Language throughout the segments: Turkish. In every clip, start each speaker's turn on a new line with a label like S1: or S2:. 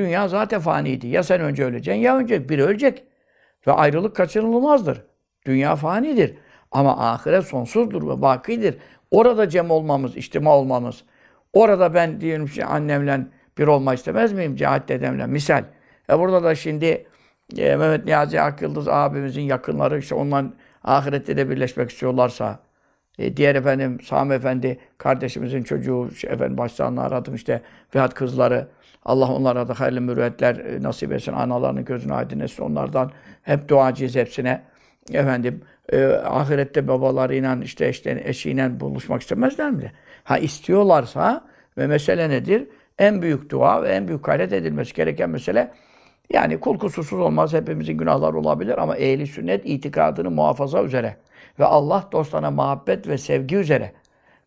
S1: Dünya zaten faniydi. Ya sen önce öleceksin ya önce biri ölecek. Ve ayrılık kaçınılmazdır. Dünya fanidir. Ama ahiret sonsuzdur ve bakidir. Orada cem olmamız, içtima olmamız. Orada ben diyelim ki annemle bir olma istemez miyim? Cihat dedemle misal. E burada da şimdi e, Mehmet Niyazi Akıldız abimizin yakınları işte ondan ahirette de birleşmek istiyorlarsa e, diğer efendim Sami Efendi kardeşimizin çocuğu efendim başlarını aradım işte Fihat kızları. Allah onlara da hayırlı mürüvvetler e, nasip etsin. Analarının gözünü aydın etsin onlardan. Hep duacıyız hepsine. Efendim e, ahirette babalarıyla işte eşten, eşiyle buluşmak istemezler mi? Ha istiyorlarsa ve mesele nedir? En büyük dua ve en büyük gayret edilmesi gereken mesele yani kul kusursuz olmaz. Hepimizin günahları olabilir ama ehli sünnet itikadını muhafaza üzere ve Allah dostlarına muhabbet ve sevgi üzere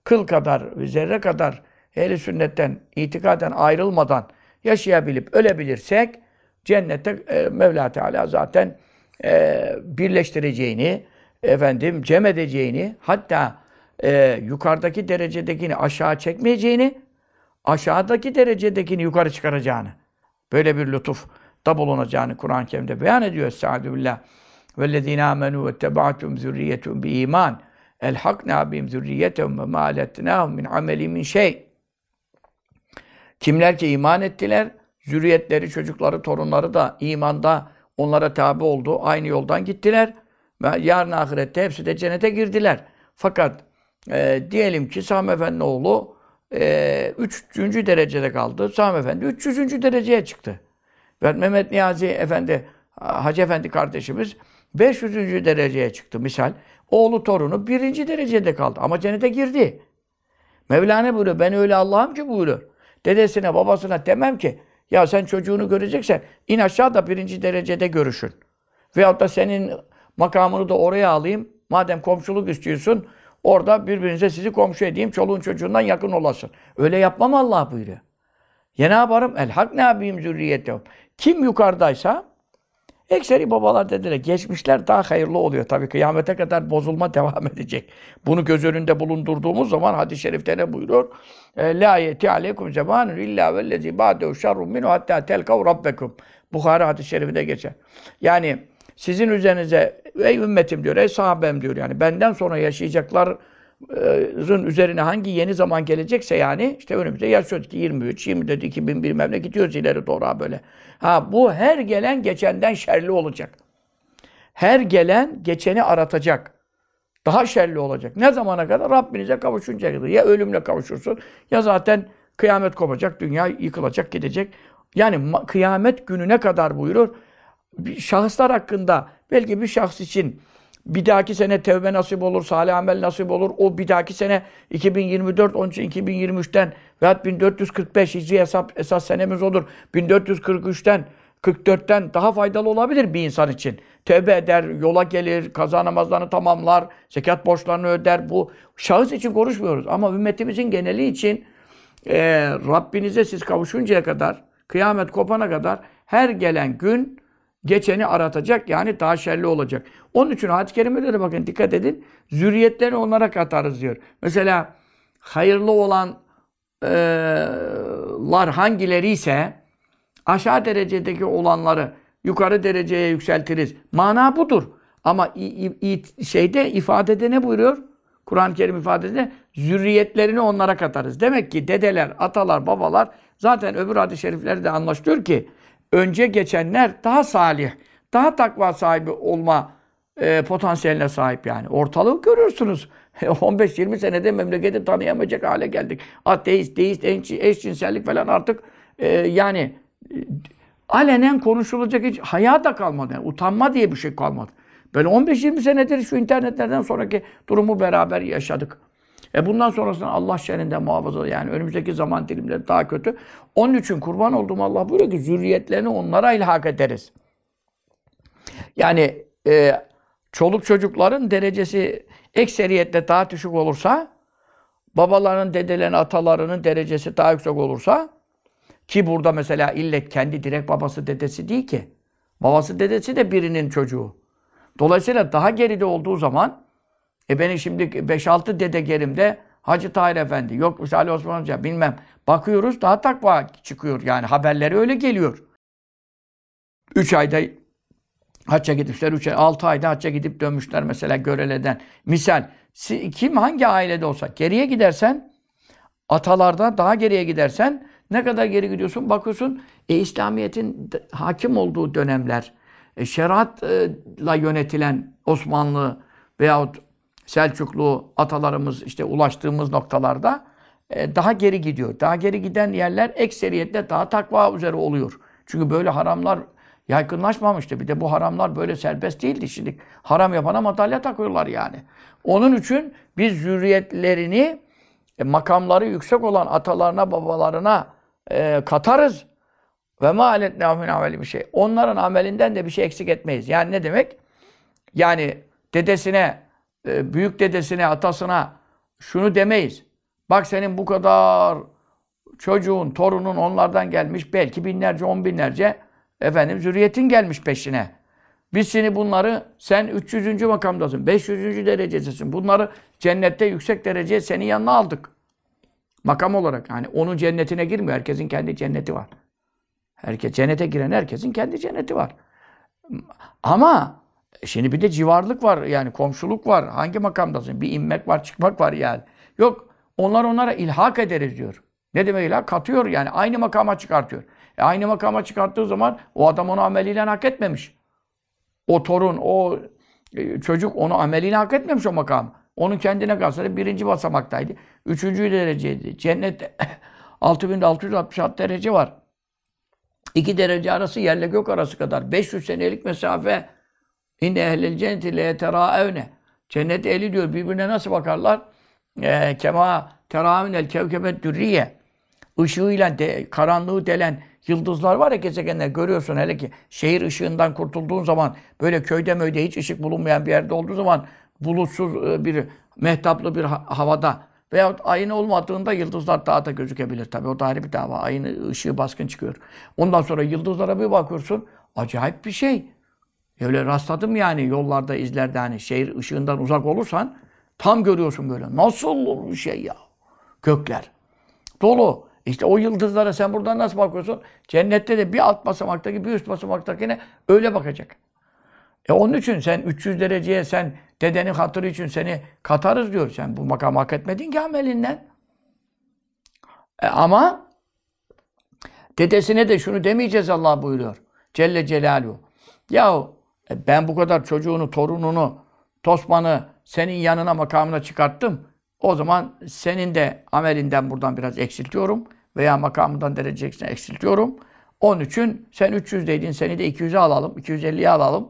S1: kıl kadar, zerre kadar ehli sünnetten, itikaden ayrılmadan yaşayabilip ölebilirsek cennete e, Mevla Teala zaten e, birleştireceğini, efendim cem edeceğini, hatta e, yukarıdaki derecedekini aşağı çekmeyeceğini, aşağıdaki derecedekini yukarı çıkaracağını, böyle bir lütuf da bulunacağını Kur'an-ı Kerim'de beyan ediyor Estaizu وَالَّذ۪ينَ آمَنُوا وَاتَّبَعَتُمْ ذُرِّيَّتُمْ بِا۪يمَانِ اَلْحَقْنَا بِهِمْ ذُرِّيَّتَهُمْ وَمَا أَلَتْنَاهُمْ مِنْ عَمَلٍ مِنْ şey. Kimler ki iman ettiler, zürriyetleri, çocukları, torunları da imanda onlara tabi oldu, aynı yoldan gittiler. Ve yarın ahirette hepsi de cennete girdiler. Fakat e, diyelim ki Sami Efendi oğlu e, 3. derecede kaldı. Sami Efendi 300. dereceye çıktı. Ve Mehmet Niyazi Efendi, Hacı Efendi kardeşimiz 500. dereceye çıktı misal. Oğlu torunu birinci derecede kaldı ama cennete girdi. Mevlana buyuruyor ben öyle Allah'ım ki buyuruyor. Dedesine babasına demem ki ya sen çocuğunu göreceksen in aşağıda birinci derecede görüşün. Veyahut da senin makamını da oraya alayım. Madem komşuluk istiyorsun orada birbirinize sizi komşu edeyim. Çoluğun çocuğundan yakın olasın. Öyle yapmam Allah buyuruyor. Ya ne yaparım? El hak ne yapayım zürriyete. Kim yukarıdaysa Ekseri babalar dediler, geçmişler daha hayırlı oluyor tabii. Kıyamete kadar bozulma devam edecek. Bunu göz önünde bulundurduğumuz zaman hadis-i şerifte ne buyuruyor? E, La yeti aleykum zamanun illa vellezî ba'dehu şerrun minhu hattâ telkav rabbekum. Bukhari hadis-i şerifinde geçer. Yani sizin üzerinize ey ümmetim diyor, ey sahabem diyor yani benden sonra yaşayacaklar üzerine hangi yeni zaman gelecekse yani işte önümüzde yaşıyoruz ki 23, 24, 2000 bilmem ne gidiyoruz ileri doğru böyle. Ha bu her gelen geçenden şerli olacak. Her gelen geçeni aratacak. Daha şerli olacak. Ne zamana kadar? Rabbinize kavuşunca kadar. Ya ölümle kavuşursun ya zaten kıyamet kopacak, dünya yıkılacak, gidecek. Yani kıyamet gününe kadar buyurur. Şahıslar hakkında belki bir şahs için bir dahaki sene tevbe nasip olur, salih amel nasip olur. O bir dahaki sene 2024, onun için 2023'ten veyahut 1445 hicri hesap, esas senemiz olur, 1443'ten 44'ten daha faydalı olabilir bir insan için. Tevbe eder, yola gelir, kaza namazlarını tamamlar, zekat borçlarını öder. Bu şahıs için konuşmuyoruz ama ümmetimizin geneli için e, Rabbinize siz kavuşuncaya kadar, kıyamet kopana kadar her gelen gün geçeni aratacak yani daha şerli olacak. Onun için ayet-i kerimede bakın dikkat edin. Zürriyetlerini onlara katarız diyor. Mesela hayırlı olanlar e, hangileri ise aşağı derecedeki olanları yukarı dereceye yükseltiriz. Mana budur. Ama şeyde ifadede ne buyuruyor? Kur'an-ı Kerim ifadesinde zürriyetlerini onlara katarız. Demek ki dedeler, atalar, babalar zaten öbür hadis-i şeriflerde de anlaşılıyor ki önce geçenler daha salih, daha takva sahibi olma e, potansiyeline sahip yani. Ortalığı görüyorsunuz. 15-20 senede memleketi tanıyamayacak hale geldik. Ateist, deist, eşcinsellik falan artık e, yani e, alenen konuşulacak hiç haya da kalmadı. Yani utanma diye bir şey kalmadı. Ben 15-20 senedir şu internetlerden sonraki durumu beraber yaşadık. E bundan sonrasında Allah şerrinden muhafaza yani önümüzdeki zaman dilimleri daha kötü. Onun için kurban olduğum Allah buyuruyor ki zürriyetlerini onlara ilhak ederiz. Yani e, çoluk çocukların derecesi ekseriyetle daha düşük olursa, babaların, dedelerin, atalarının derecesi daha yüksek olursa, ki burada mesela illet kendi direkt babası dedesi değil ki. Babası dedesi de birinin çocuğu. Dolayısıyla daha geride olduğu zaman e beni şimdi 5-6 dede gerimde Hacı Tahir Efendi, yok Ali Osman Hoca bilmem. Bakıyoruz daha takva çıkıyor yani haberleri öyle geliyor. 3 ayda hacca gidipler, 3 ay, 6 ayda hacca gidip dönmüşler mesela Görele'den. Misal kim hangi ailede olsa geriye gidersen atalarda daha geriye gidersen ne kadar geri gidiyorsun bakıyorsun e, İslamiyet'in hakim olduğu dönemler e, şeriatla yönetilen Osmanlı veyahut Selçuklu atalarımız işte ulaştığımız noktalarda e, daha geri gidiyor. Daha geri giden yerler ekseriyetle daha takva üzere oluyor. Çünkü böyle haramlar yaygınlaşmamıştı. Bir de bu haramlar böyle serbest değildi. Şimdi haram yapana madalya takıyorlar yani. Onun için biz zürriyetlerini e, makamları yüksek olan atalarına, babalarına e, katarız. Ve ma aletne ameli bir şey. Onların amelinden de bir şey eksik etmeyiz. Yani ne demek? Yani dedesine ee, büyük dedesine, atasına şunu demeyiz. Bak senin bu kadar çocuğun, torunun onlardan gelmiş belki binlerce, on binlerce efendim zürriyetin gelmiş peşine. Biz seni bunları, sen 300. makamdasın, 500. derecedesin. Bunları cennette yüksek dereceye senin yanına aldık. Makam olarak. Yani onun cennetine girmiyor. Herkesin kendi cenneti var. Herkes, cennete giren herkesin kendi cenneti var. Ama şimdi bir de civarlık var yani komşuluk var. Hangi makamdasın? Bir inmek var, çıkmak var yani. Yok onlar onlara ilhak ederiz diyor. Ne demek ilhak? Katıyor yani aynı makama çıkartıyor. E aynı makama çıkarttığı zaman o adam onu ameliyle hak etmemiş. O torun, o e, çocuk onu ameliyle hak etmemiş o makam Onun kendine kalsa birinci basamaktaydı. Üçüncü dereceydi. Cennette 6666 derece var. İki derece arası yerle gök arası kadar. 500 senelik mesafe. İnne ehlil cenneti le teraevne. Cennet eli diyor birbirine nasıl bakarlar? Ee, kema kema teraavnel kevkebet dürriye. Işığıyla de, karanlığı delen yıldızlar var ya gezegenler görüyorsun hele ki şehir ışığından kurtulduğun zaman böyle köyde möyde hiç ışık bulunmayan bir yerde olduğu zaman bulutsuz e, bir mehtaplı bir havada Veyahut ayın olmadığında yıldızlar daha da gözükebilir tabi O da ayrı bir dava. Ayın ışığı baskın çıkıyor. Ondan sonra yıldızlara bir bakıyorsun. Acayip bir şey. Öyle rastladım yani yollarda, izlerde hani şehir ışığından uzak olursan tam görüyorsun böyle. Nasıl olur bu şey ya? Gökler. Dolu. İşte o yıldızlara sen buradan nasıl bakıyorsun? Cennette de bir alt basamaktaki bir üst basamaktakine öyle bakacak. E onun için sen 300 dereceye sen dedenin hatırı için seni katarız diyor. Sen bu makamı hak etmedin ki amelinden. E ama dedesine de şunu demeyeceğiz Allah buyuruyor. Celle Celaluhu. Yahu e ben bu kadar çocuğunu, torununu, tosmanı senin yanına makamına çıkarttım. O zaman senin de amelinden buradan biraz eksiltiyorum. Veya makamından derecesine eksiltiyorum. Onun için sen 300'deydin, seni de 200'e alalım, 250'ye alalım.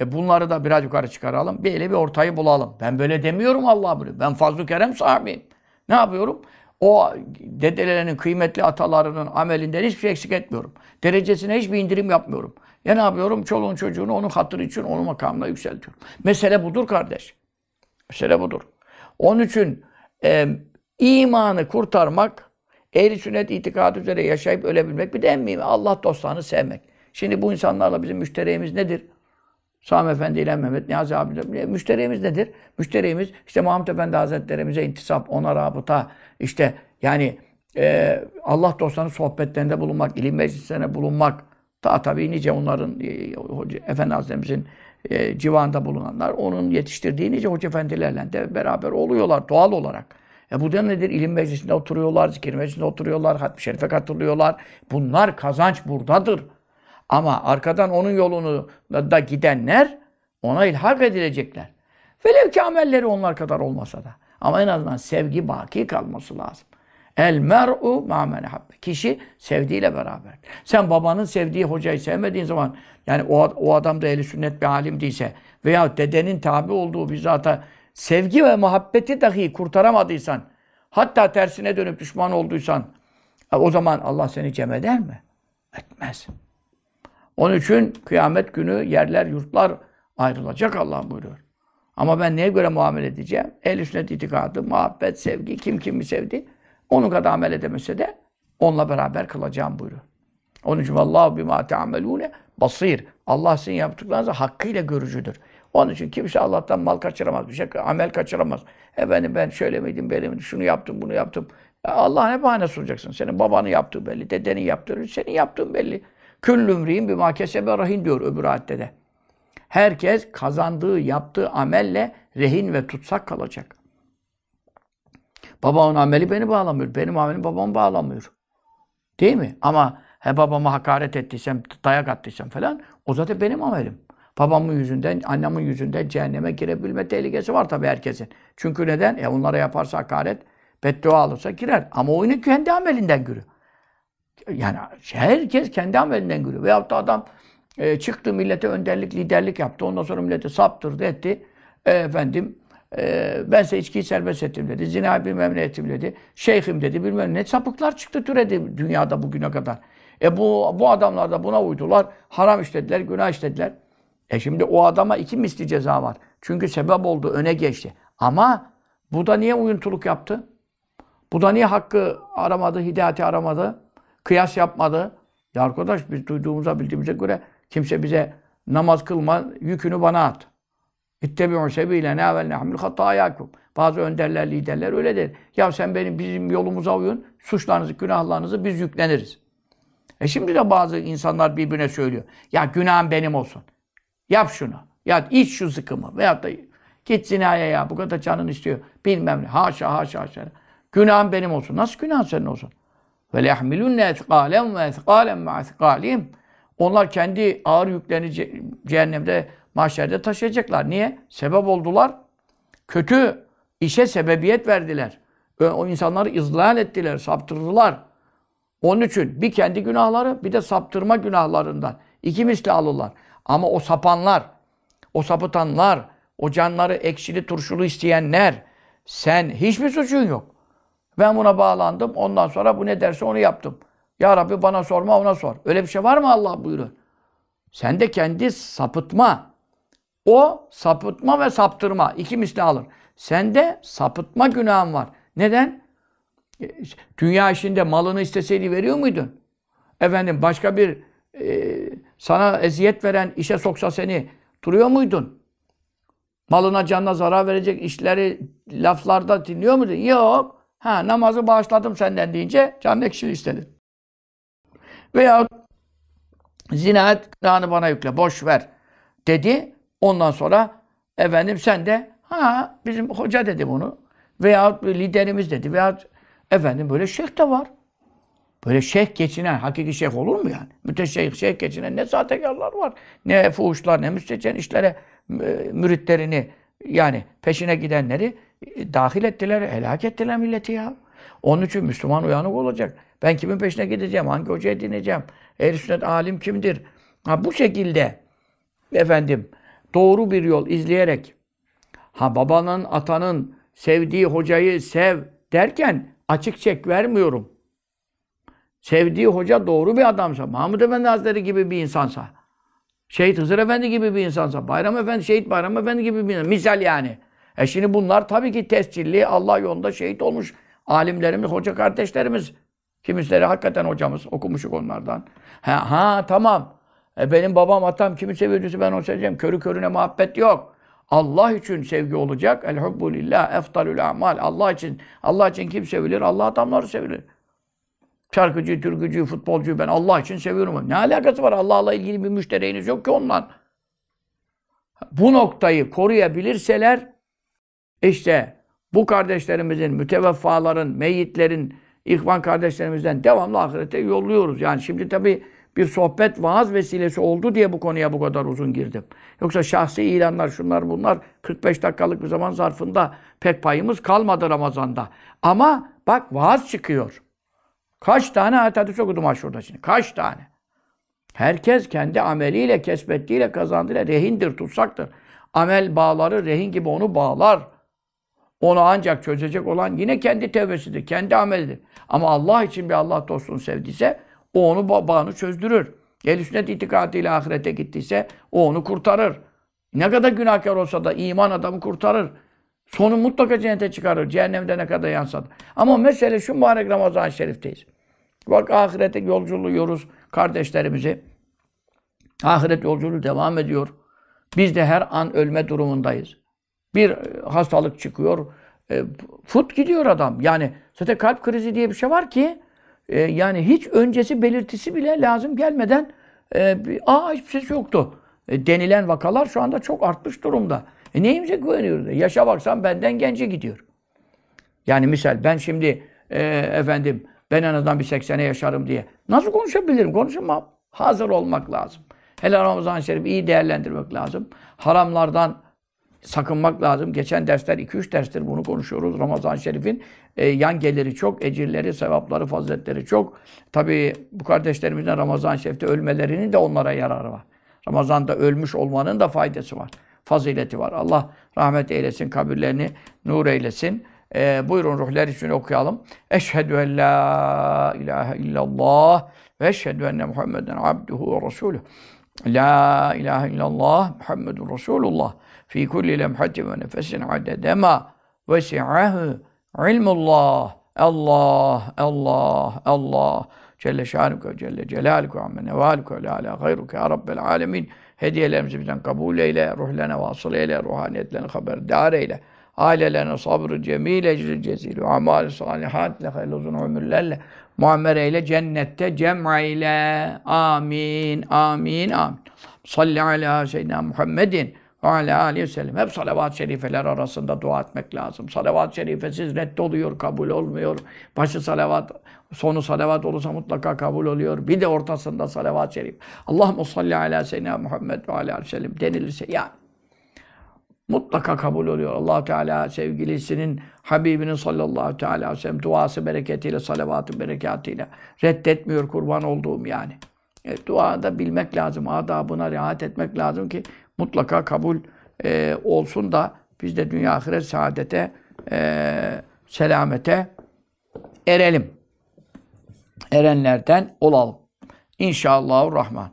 S1: E bunları da biraz yukarı çıkaralım. Böyle bir ortayı bulalım. Ben böyle demiyorum Allah bunu. Ben fazl kerem sahibiyim. Ne yapıyorum? O dedelerinin, kıymetli atalarının amelinden hiçbir şey eksik etmiyorum. Derecesine hiçbir indirim yapmıyorum. Ya ne yapıyorum? Çoluğun çocuğunu onun hatırı için onun makamına yükseltiyorum. Mesele budur kardeş. Mesele budur. Onun için e, imanı kurtarmak, ehli sünnet itikadı üzere yaşayıp ölebilmek bir de en mühimi Allah dostlarını sevmek. Şimdi bu insanlarla bizim müşterimiz nedir? Sami Efendi ile Mehmet Niyazi abi e, müşterimiz nedir? Müşterimiz işte Muhammed Efendi Hazretlerimize intisap, ona rabıta, işte yani e, Allah dostlarının sohbetlerinde bulunmak, ilim meclislerine bulunmak, Ta tabi nice onların e, Hoca Efendi Hazretlerimizin e, civarında bulunanlar onun yetiştirdiği nice hoca efendilerle de beraber oluyorlar doğal olarak. E bu da nedir? İlim meclisinde oturuyorlar, zikir meclisinde oturuyorlar, hatmi şerife katılıyorlar. Bunlar kazanç buradadır. Ama arkadan onun yolunu da gidenler ona ilhak edilecekler. Velev ki amelleri onlar kadar olmasa da. Ama en azından sevgi baki kalması lazım. El mer'u ma'men habbe. Kişi sevdiğiyle beraber. Sen babanın sevdiği hocayı sevmediğin zaman yani o, o adam da eli sünnet bir alim değilse veya dedenin tabi olduğu bir zata sevgi ve muhabbeti dahi kurtaramadıysan hatta tersine dönüp düşman olduysan e, o zaman Allah seni cem eder mi? Etmez. Onun için kıyamet günü yerler yurtlar ayrılacak Allah buyuruyor. Ama ben neye göre muamele edeceğim? Ehl-i sünnet itikadı, muhabbet, sevgi, kim kimi sevdi? Onun kadar amel edemese de onunla beraber kılacağım buyuruyor. Onun için vallahu bima teamelune basir. Allah sizin yaptıklarınızı hakkıyla görücüdür. Onun için kimse Allah'tan mal kaçıramaz, bir şey amel kaçıramaz. Efendim ben şöyle miydim, böyle miydim, şunu yaptım, bunu yaptım. Allah'a ne bahane soracaksın? Senin babanı yaptığı belli, dedenin yaptığı, senin yaptığın belli. Küllümriğin bir makesebe rahin diyor öbür ayette de. Herkes kazandığı, yaptığı amelle rehin ve tutsak kalacak. Babamın ameli beni bağlamıyor. Benim amelim babamı bağlamıyor. Değil mi? Ama he babama hakaret ettiysem, dayak attıysam falan o zaten benim amelim. Babamın yüzünden, annemin yüzünden cehenneme girebilme tehlikesi var tabii herkesin. Çünkü neden? E onlara yaparsa hakaret, beddua alırsa girer. Ama o yine kendi amelinden giriyor. Yani herkes kendi amelinden giriyor. Veyahut da adam e, çıktı millete önderlik, liderlik yaptı. Ondan sonra millete saptırdı, etti. E, efendim ee, ben size içkiyi serbest ettim dedi. Zina bir ne dedi. Şeyhim dedi bilmem ne. Sapıklar çıktı türedi dünyada bugüne kadar. E bu, bu adamlar da buna uydular. Haram işlediler, günah işlediler. E şimdi o adama iki misli ceza var. Çünkü sebep oldu, öne geçti. Ama bu da niye uyuntuluk yaptı? Bu da niye hakkı aramadı, hidayeti aramadı? Kıyas yapmadı. Ya arkadaş biz duyduğumuza bildiğimize göre kimse bize namaz kılma yükünü bana at. İttebi'u sebilena vel nehmil hatayakum. Bazı önderler, liderler öyle der. Ya sen benim bizim yolumuza uyun, suçlarınızı, günahlarınızı biz yükleniriz. E şimdi de bazı insanlar birbirine söylüyor. Ya günahım benim olsun. Yap şunu. Ya iç şu sıkımı. Veyahut da git zinaya ya. Bu kadar canın istiyor. Bilmem ne. Haşa haşa haşa. Günahım benim olsun. Nasıl günah senin olsun? Ve lehmilunne ethkalen ve ethkalen ve ethkalim. Onlar kendi ağır yüklerini cehennemde Mahşerde taşıyacaklar. Niye? Sebep oldular. Kötü işe sebebiyet verdiler. O insanları izlal ettiler, saptırdılar. Onun için bir kendi günahları bir de saptırma günahlarından. iki misli alırlar. Ama o sapanlar, o sapıtanlar, o canları ekşili turşulu isteyenler, sen hiçbir suçun yok. Ben buna bağlandım, ondan sonra bu ne derse onu yaptım. Ya Rabbi bana sorma, ona sor. Öyle bir şey var mı Allah buyuruyor. Sen de kendi sapıtma, o sapıtma ve saptırma. iki misli alır. Sende sapıtma günahın var. Neden? E, dünya işinde malını isteseydi veriyor muydun? Efendim başka bir e, sana eziyet veren işe soksa seni duruyor muydun? Malına canına zarar verecek işleri laflarda dinliyor muydun? Yok. Ha namazı bağışladım senden deyince canın ekşili istedi. Veya zina et günahını bana yükle boş ver dedi. Ondan sonra efendim sen de ha bizim hoca dedi bunu veya liderimiz dedi veya efendim böyle şeyh de var. Böyle şeyh geçinen, hakiki şeyh olur mu yani? Müteşeyh, şeyh geçinen ne sahtekarlar var, ne fuhuşlar, ne müstehcen işlere müritlerini yani peşine gidenleri e, dahil ettiler, helak ettiler milleti ya. Onun için Müslüman uyanık olacak. Ben kimin peşine gideceğim, hangi hocaya dinleyeceğim, ehl sünnet alim kimdir? Ha bu şekilde efendim doğru bir yol izleyerek ha babanın, atanın sevdiği hocayı sev derken açık çek vermiyorum. Sevdiği hoca doğru bir adamsa, Mahmud Efendi Hazretleri gibi bir insansa, Şehit Hızır Efendi gibi bir insansa, Bayram Efendi, Şehit Bayram Efendi gibi bir insan. Misal yani. E şimdi bunlar tabii ki tescilli, Allah yolunda şehit olmuş alimlerimiz, hoca kardeşlerimiz. Kimisleri hakikaten hocamız, okumuşuk onlardan. Ha, ha tamam. E benim babam, atam kimi seviyorsa ben onu seveceğim. Körü körüne muhabbet yok. Allah için sevgi olacak. El hubbu lillah eftalül amal. Allah için. Allah için kim sevilir? Allah adamları sevilir. Şarkıcı, türkücü, futbolcuyu ben Allah için seviyorum. Ne alakası var? Allah'la ilgili bir müşteriniz yok ki ondan. Bu noktayı koruyabilirseler işte bu kardeşlerimizin, müteveffaların, meyitlerin, ihvan kardeşlerimizden devamlı ahirete yolluyoruz. Yani şimdi tabii bir sohbet, vaaz vesilesi oldu diye bu konuya bu kadar uzun girdim. Yoksa şahsi ilanlar, şunlar bunlar 45 dakikalık bir zaman zarfında pek payımız kalmadı Ramazan'da. Ama bak vaaz çıkıyor. Kaç tane ayet hadis okudum aşurda şimdi. Kaç tane. Herkes kendi ameliyle, kesbettiğiyle, kazandığıyla rehindir, tutsaktır. Amel bağları rehin gibi onu bağlar. Onu ancak çözecek olan yine kendi tevbesidir, kendi amelidir. Ama Allah için bir Allah dostunu sevdiyse o onu bağını çözdürür. Ehl-i sünnet itikadıyla ahirete gittiyse o onu kurtarır. Ne kadar günahkar olsa da iman adamı kurtarır. Sonu mutlaka cennete çıkarır. Cehennemde ne kadar yansa da. Ama mesele şu mübarek Ramazan-ı Şerif'teyiz. Bak ahirete yolculuğuyoruz kardeşlerimizi. Ahiret yolculuğu devam ediyor. Biz de her an ölme durumundayız. Bir e, hastalık çıkıyor. E, fut gidiyor adam. Yani zaten kalp krizi diye bir şey var ki e, yani hiç öncesi belirtisi bile lazım gelmeden e, aa hiçbir şey yoktu e, denilen vakalar şu anda çok artmış durumda. E neyimize güveniyoruz? E, yaşa baksan benden gence gidiyor. Yani misal ben şimdi e, efendim ben en azından bir 80'e yaşarım diye. Nasıl konuşabilirim? Konuşamam. Hazır olmak lazım. Helal Ramazan-ı Şerif'i iyi değerlendirmek lazım. Haramlardan sakınmak lazım. Geçen dersler, 2-3 derstir bunu konuşuyoruz. Ramazan-ı Şerif'in e, yan geliri çok, ecirleri, sevapları, faziletleri çok. tabi bu kardeşlerimizin Ramazan şerifte ölmelerinin de onlara yararı var. Ramazan'da ölmüş olmanın da faydası var. Fazileti var. Allah rahmet eylesin, kabirlerini nur eylesin. E, buyurun ruhlar için okuyalım. Eşhedü en la ilahe illallah ve eşhedü enne Muhammeden abduhu ve resuluhu. La ilahe illallah Muhammedun Resulullah. Fi kulli lemhatin ve nefesin adedema vesi'ahu İlmullah. Allah, Allah, Allah. Celle şanuke ve celle celaluke amme nevaluke ve ala gayruke ya rabbel alemin. Hediyelerimizi bizden kabul eyle, ruhlarına vasıl eyle, ruhaniyetlerine haberdar eyle. Ailelerine sabrı cemil ecri cezil ve amal salihatle hayırlı uzun ömürlerle muammer eyle, cennette cem Amin, amin, amin. Salli ala seyyidina Muhammedin ala aleyhi ve sellem. Hep salavat-ı şerifeler arasında dua etmek lazım. Salavat-ı şerifesiz reddoluyor, kabul olmuyor. Başı salavat, sonu salavat olursa mutlaka kabul oluyor. Bir de ortasında salavat-ı şerif. Allahümme salli ala seyyidina Muhammed ve aleyhi ve sellem denilirse yani mutlaka kabul oluyor. allah Teala sevgilisinin, Habibinin sallallahu teala aleyhi ve sellem duası bereketiyle, salavatı bereketiyle reddetmiyor kurban olduğum yani. E, dua da bilmek lazım, adabına riayet etmek lazım ki mutlaka kabul e, olsun da biz de dünya ahiret saadete, e, selamete erelim. Erenlerden olalım. rahman.